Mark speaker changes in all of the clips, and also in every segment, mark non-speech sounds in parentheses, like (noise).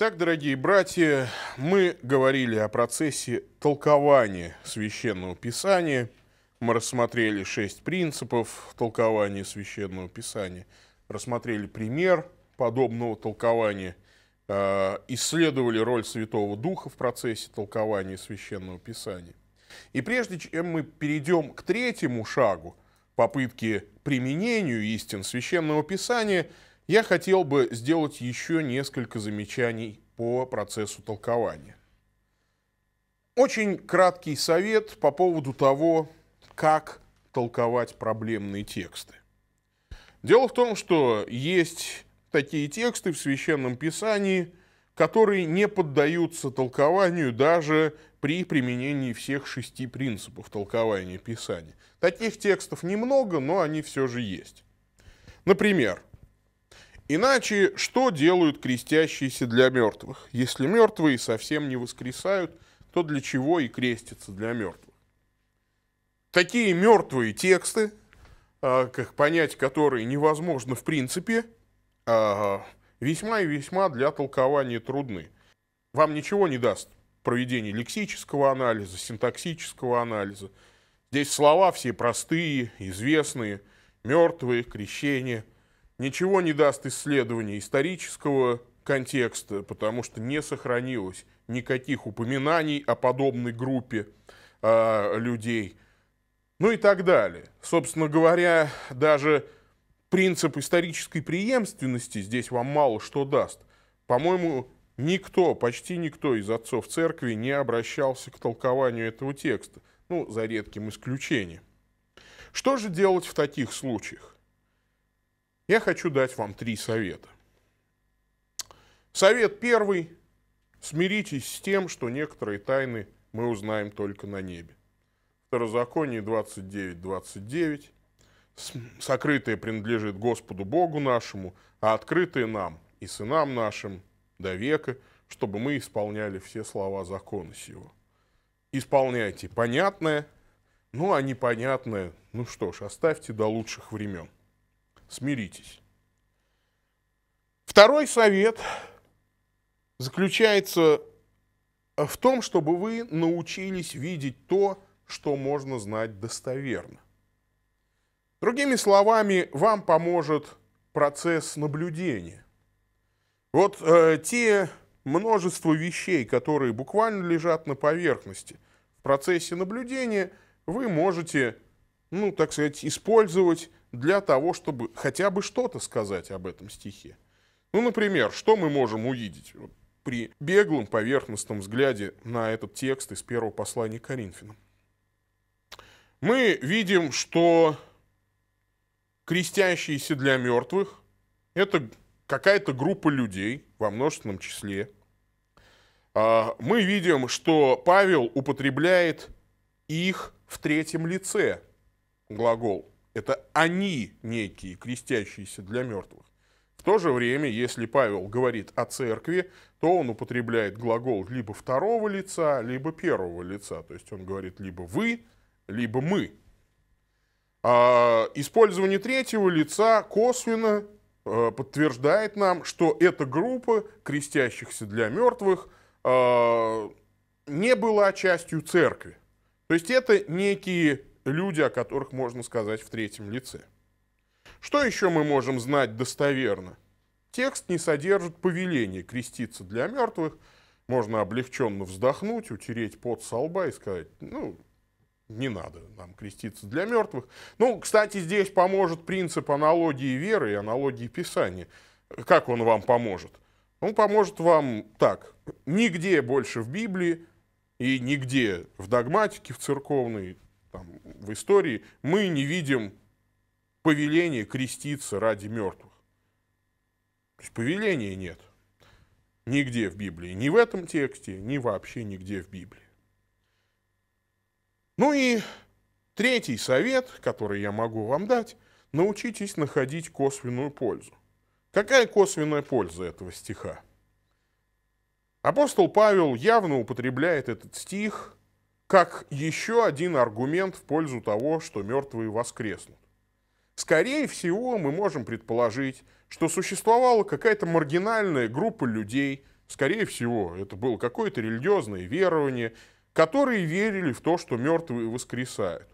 Speaker 1: Итак, дорогие братья, мы говорили о процессе толкования Священного Писания. Мы рассмотрели шесть принципов толкования Священного Писания, рассмотрели пример подобного толкования, э, исследовали роль Святого Духа в процессе толкования Священного Писания. И прежде чем мы перейдем к третьему шагу, попытки применению истин Священного Писания – я хотел бы сделать еще несколько замечаний по процессу толкования. Очень краткий совет по поводу того, как толковать проблемные тексты. Дело в том, что есть такие тексты в Священном Писании, которые не поддаются толкованию даже при применении всех шести принципов толкования Писания. Таких текстов немного, но они все же есть. Например, Иначе что делают крестящиеся для мертвых? Если мертвые совсем не воскресают, то для чего и крестятся для мертвых? Такие мертвые тексты, а, как понять которые невозможно в принципе, а, весьма и весьма для толкования трудны. Вам ничего не даст проведение лексического анализа, синтаксического анализа. Здесь слова все простые, известные, мертвые, крещение – ничего не даст исследование исторического контекста, потому что не сохранилось никаких упоминаний о подобной группе э, людей, ну и так далее. Собственно говоря, даже принцип исторической преемственности здесь вам мало что даст. По-моему, никто, почти никто из отцов церкви не обращался к толкованию этого текста, ну, за редким исключением. Что же делать в таких случаях? я хочу дать вам три совета. Совет первый. Смиритесь с тем, что некоторые тайны мы узнаем только на небе. Второзаконие 29.29. 29. Сокрытое принадлежит Господу Богу нашему, а открытое нам и сынам нашим до века, чтобы мы исполняли все слова закона сего. Исполняйте понятное, ну а непонятное, ну что ж, оставьте до лучших времен смиритесь. Второй совет заключается в том, чтобы вы научились видеть то, что можно знать достоверно. Другими словами, вам поможет процесс наблюдения. Вот э, те множество вещей, которые буквально лежат на поверхности, в процессе наблюдения вы можете, ну, так сказать, использовать для того, чтобы хотя бы что-то сказать об этом стихе. Ну, например, что мы можем увидеть при беглом поверхностном взгляде на этот текст из первого послания Коринфянам? Мы видим, что крестящиеся для мертвых – это какая-то группа людей во множественном числе. А, мы видим, что Павел употребляет их в третьем лице глагол это они некие, крестящиеся для мертвых. В то же время, если Павел говорит о церкви, то он употребляет глагол либо второго лица, либо первого лица. То есть он говорит либо вы, либо мы. А использование третьего лица косвенно э, подтверждает нам, что эта группа крестящихся для мертвых э, не была частью церкви. То есть это некие люди, о которых можно сказать в третьем лице. Что еще мы можем знать достоверно? Текст не содержит повеления креститься для мертвых, можно облегченно вздохнуть, утереть пот со лба и сказать, ну, не надо нам креститься для мертвых. Ну, кстати, здесь поможет принцип аналогии веры и аналогии Писания. Как он вам поможет? Он поможет вам так. Нигде больше в Библии и нигде в догматике, в церковной, там, в истории мы не видим повеления креститься ради мертвых. То есть повеления нет. Нигде в Библии. Ни в этом тексте, ни вообще нигде в Библии. Ну и третий совет, который я могу вам дать, научитесь находить косвенную пользу. Какая косвенная польза этого стиха? Апостол Павел явно употребляет этот стих – как еще один аргумент в пользу того, что мертвые воскреснут. Скорее всего, мы можем предположить, что существовала какая-то маргинальная группа людей, скорее всего, это было какое-то религиозное верование, которые верили в то, что мертвые воскресают.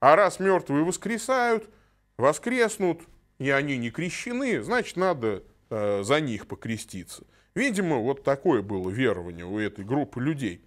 Speaker 1: А раз мертвые воскресают, воскреснут, и они не крещены, значит, надо э, за них покреститься. Видимо, вот такое было верование у этой группы людей.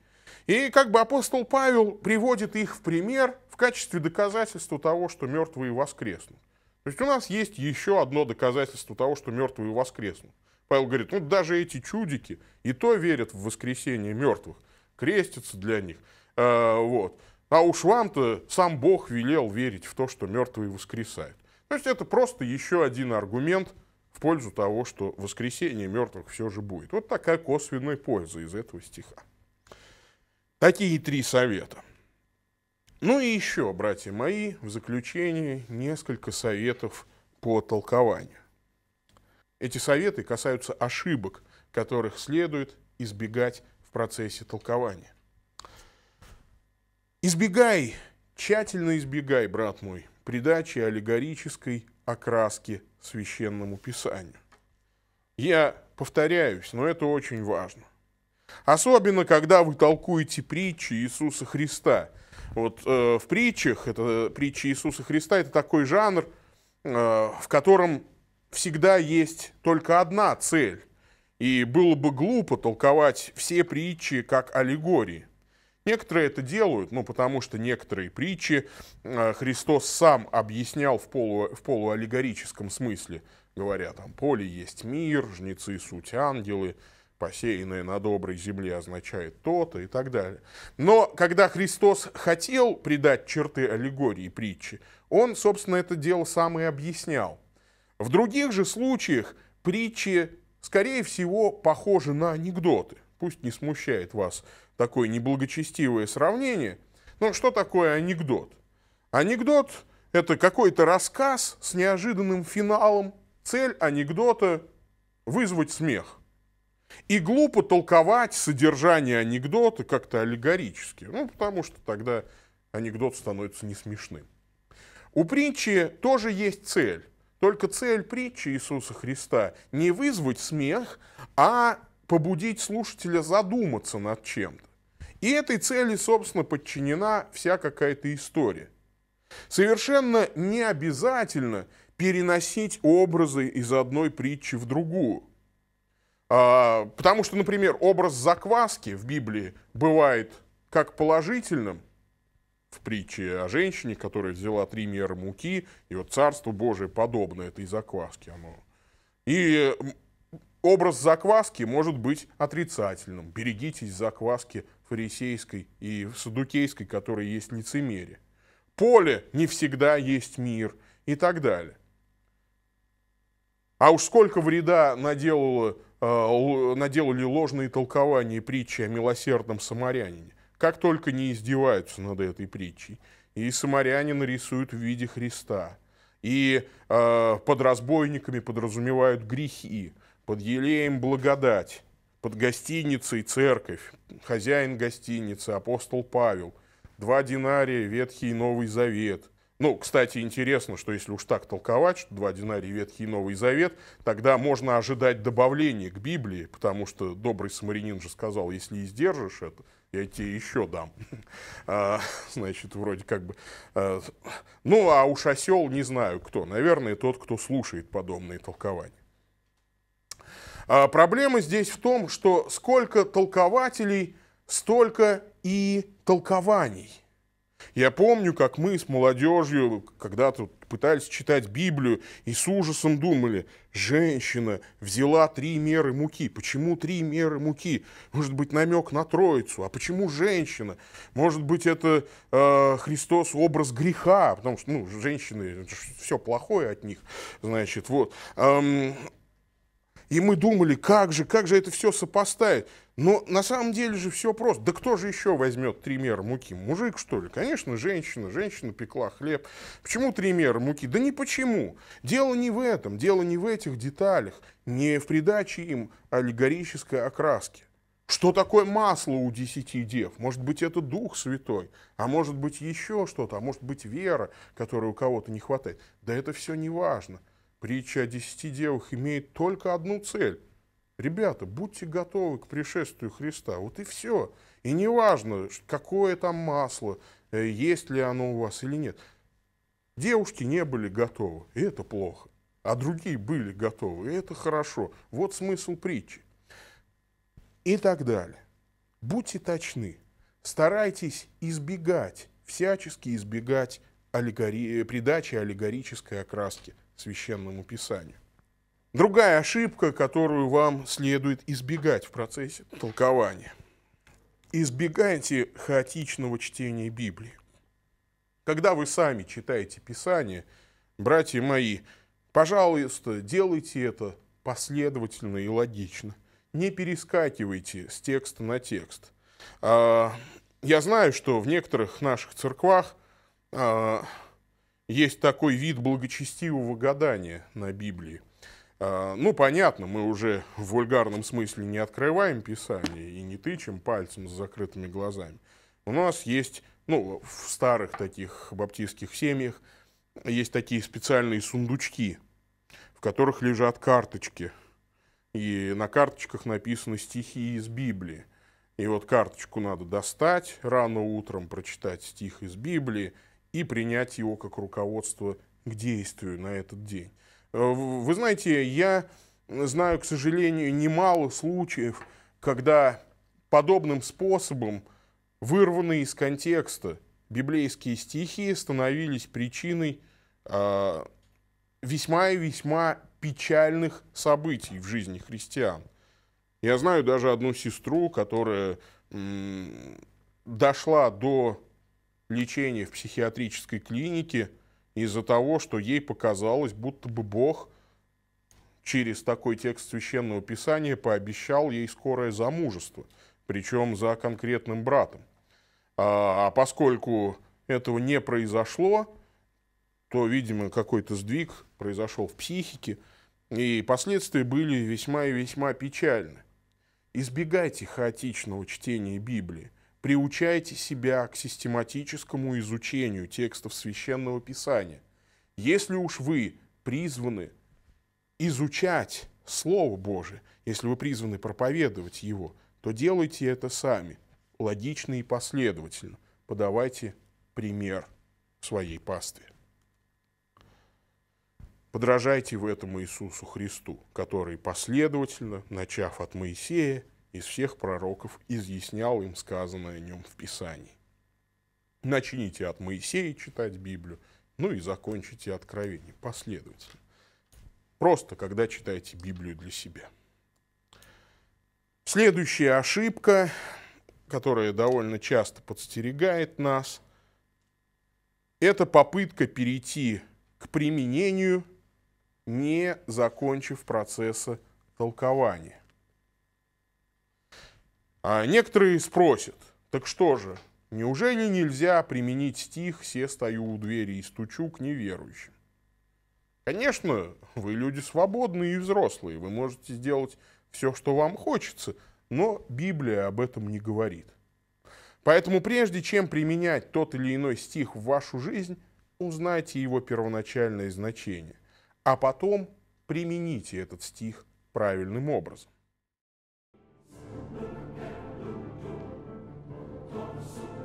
Speaker 1: И как бы апостол Павел приводит их в пример в качестве доказательства того, что мертвые воскреснут. То есть у нас есть еще одно доказательство того, что мертвые воскреснут. Павел говорит, ну даже эти чудики и то верят в воскресение мертвых, крестятся для них. Э, вот. А уж вам-то сам Бог велел верить в то, что мертвые воскресают. То есть это просто еще один аргумент в пользу того, что воскресение мертвых все же будет. Вот такая косвенная польза из этого стиха. Такие три совета. Ну и еще, братья мои, в заключение несколько советов по толкованию. Эти советы касаются ошибок, которых следует избегать в процессе толкования. Избегай, тщательно избегай, брат мой, придачи аллегорической окраски священному писанию. Я повторяюсь, но это очень важно. Особенно, когда вы толкуете притчи Иисуса Христа. Вот э, в притчах, это притчи Иисуса Христа, это такой жанр, э, в котором всегда есть только одна цель. И было бы глупо толковать все притчи как аллегории. Некоторые это делают, ну, потому что некоторые притчи э, Христос сам объяснял в, полу, в полуаллегорическом смысле. Говоря, там, поле есть мир, жнецы суть ангелы – посеянное на доброй земле означает то-то и так далее. Но когда Христос хотел придать черты аллегории притчи, он, собственно, это дело сам и объяснял. В других же случаях притчи, скорее всего, похожи на анекдоты. Пусть не смущает вас такое неблагочестивое сравнение. Но что такое анекдот? Анекдот – это какой-то рассказ с неожиданным финалом. Цель анекдота – вызвать смех – и глупо толковать содержание анекдота как-то аллегорически, ну, потому что тогда анекдот становится не смешным. У притчи тоже есть цель. Только цель притчи Иисуса Христа не вызвать смех, а побудить слушателя задуматься над чем-то. И этой цели, собственно, подчинена вся какая-то история. Совершенно не обязательно переносить образы из одной притчи в другую – а, потому что, например, образ закваски в Библии бывает как положительным, в притче о женщине, которая взяла три меры муки, и вот Царство Божие подобно этой закваске. Оно. И образ закваски может быть отрицательным. Берегитесь закваски фарисейской и садукейской, которая есть лицемерие. Поле не всегда есть мир и так далее. А уж сколько вреда наделала Э, наделали ложные толкования притчи о милосердном самарянине. Как только не издеваются над этой притчей. И самарянина рисуют в виде Христа. И э, под разбойниками подразумевают грехи. Под елеем благодать. Под гостиницей церковь. Хозяин гостиницы, апостол Павел. Два динария, Ветхий и Новый Завет. Ну, кстати, интересно, что если уж так толковать, что два динария Ветхий и Новый Завет, тогда можно ожидать добавления к Библии, потому что добрый самарянин же сказал, если издержишь это, я тебе еще дам. (laughs) А, значит, вроде как бы... А, ну, а уж осел не знаю кто. Наверное, тот, кто слушает подобные толкования. А, проблема здесь в том, что сколько толкователей, столько и толкований – я помню, как мы с молодежью когда-то пытались читать Библию и с ужасом думали, женщина взяла три меры муки. Почему три меры муки? Может быть, намек на Троицу. А почему женщина? Может быть, это э, Христос образ греха, потому что ну, женщины, все плохое от них, значит, вот. Эм, и мы думали, как же, как же это все сопоставить? Но ну, на самом деле же все просто. Да кто же еще возьмет три меры муки? Мужик, что ли? Конечно, женщина. Женщина пекла хлеб. Почему три меры муки? Да не почему. Дело не в этом. Дело не в этих деталях. Не в придаче им аллегорической окраски. Что такое масло у десяти дев? Может быть, это Дух Святой, а может быть, еще что-то, а может быть, вера, которой у кого-то не хватает. Да это все не важно. Притча о десяти девах имеет только одну цель – Ребята, будьте готовы к пришествию Христа. Вот и все. И не важно, какое там масло, э, есть ли оно у вас или нет. Девушки не были готовы, и это плохо. А другие были готовы, и это хорошо. Вот смысл притчи. И так далее. Будьте точны. Старайтесь избегать, всячески избегать аллегори... придачи аллегорической окраски священному писанию. Другая ошибка, которую вам следует избегать в процессе толкования. Избегайте хаотичного чтения Библии. Когда вы сами читаете Писание, братья мои, пожалуйста, делайте это последовательно и логично. Не перескакивайте с текста на текст. А, я знаю, что в некоторых наших церквах а, есть такой вид благочестивого гадания на Библии – а, ну, понятно, мы уже в вульгарном смысле не открываем Писание и не тычем пальцем с закрытыми глазами. У нас есть, ну, в старых таких баптистских семьях есть такие специальные сундучки, в которых лежат карточки. И на карточках написаны стихи из Библии. И вот карточку надо достать рано утром, прочитать стих из Библии и принять его как руководство к действию на этот день. Э, вы знаете, я знаю, к сожалению, немало случаев, когда подобным способом вырванные из контекста библейские стихи становились причиной а, весьма и весьма печальных событий в жизни христиан. Я знаю даже одну сестру, которая дошла до лечения в психиатрической клинике – из-за того, что ей показалось, будто бы Бог через такой текст священного писания пообещал ей скорое замужество, причем за конкретным братом. А, а поскольку этого не произошло, то, видимо, какой-то сдвиг произошел в психике, и последствия были весьма и весьма печальны. Избегайте хаотичного чтения Библии. Приучайте себя к систематическому изучению текстов священного писания. Если уж вы призваны изучать Слово Божие, если вы призваны проповедовать его, то делайте это сами, логично и последовательно. Подавайте пример своей пастве. Подражайте в этом Иисусу Христу, который последовательно, начав от Моисея, из всех пророков изъяснял им сказанное о нем в Писании. Начните от Моисея читать Библию, ну и закончите откровение последовательно. Просто, когда читаете Библию для себя. Следующая ошибка, которая довольно часто подстерегает нас, это попытка перейти к применению, не закончив процесса толкования. А некоторые спросят, так что же, неужели нельзя применить стих «Се стою у двери и стучу к неверующим»? Конечно, вы люди свободные и взрослые, вы можете сделать все, что вам хочется, но Библия об этом не говорит. Поэтому прежде чем применять тот или иной стих в вашу жизнь, узнайте его первоначальное значение, а потом примените этот стих правильным образом. thank you soul.